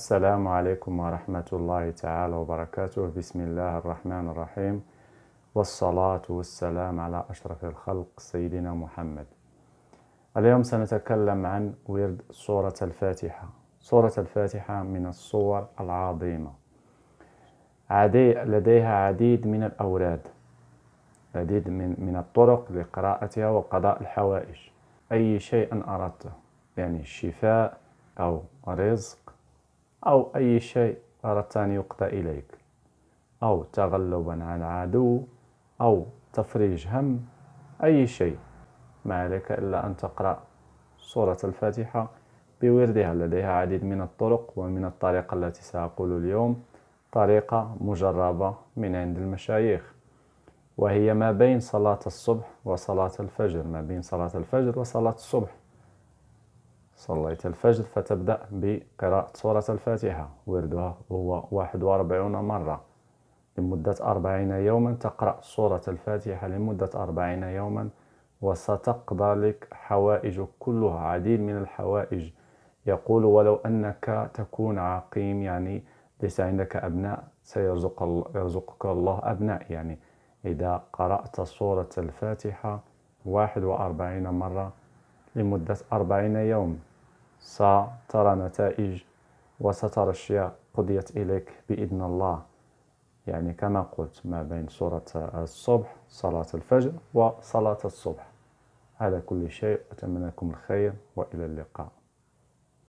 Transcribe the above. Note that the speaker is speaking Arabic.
السلام عليكم ورحمة الله تعالى وبركاته بسم الله الرحمن الرحيم والصلاة والسلام على أشرف الخلق سيدنا محمد اليوم سنتكلم عن ورد سورة الفاتحة سورة الفاتحة من الصور العظيمة عدي لديها عديد من الأوراد عديد من, من الطرق لقراءتها وقضاء الحوائج أي شيء أردته يعني الشفاء أو رزق أو أي شيء أردت أن يقضى إليك أو تغلبا عن عدو أو تفريج هم أي شيء ما عليك إلا أن تقرأ سورة الفاتحة بوردها لديها عديد من الطرق ومن الطريقة التي سأقول اليوم طريقة مجربة من عند المشايخ وهي ما بين صلاة الصبح وصلاة الفجر ما بين صلاة الفجر وصلاة الصبح صليت الفجر فتبدأ بقراءة سورة الفاتحة وردها وهو 41 مرة لمدة أربعين يوما تقرأ سورة الفاتحة لمدة أربعين يوما وستقضى لك حوائجك كلها عديد من الحوائج يقول ولو أنك تكون عقيم يعني ليس عندك أبناء سيرزق الله يرزقك الله أبناء يعني إذا قرأت سورة الفاتحة واحد وأربعين مرة لمدة أربعين يوم سترى نتائج وسترى أشياء قضيت إليك بإذن الله يعني كما قلت ما بين صورة الصبح صلاة الفجر وصلاة الصبح على كل شيء أتمنى لكم الخير وإلى اللقاء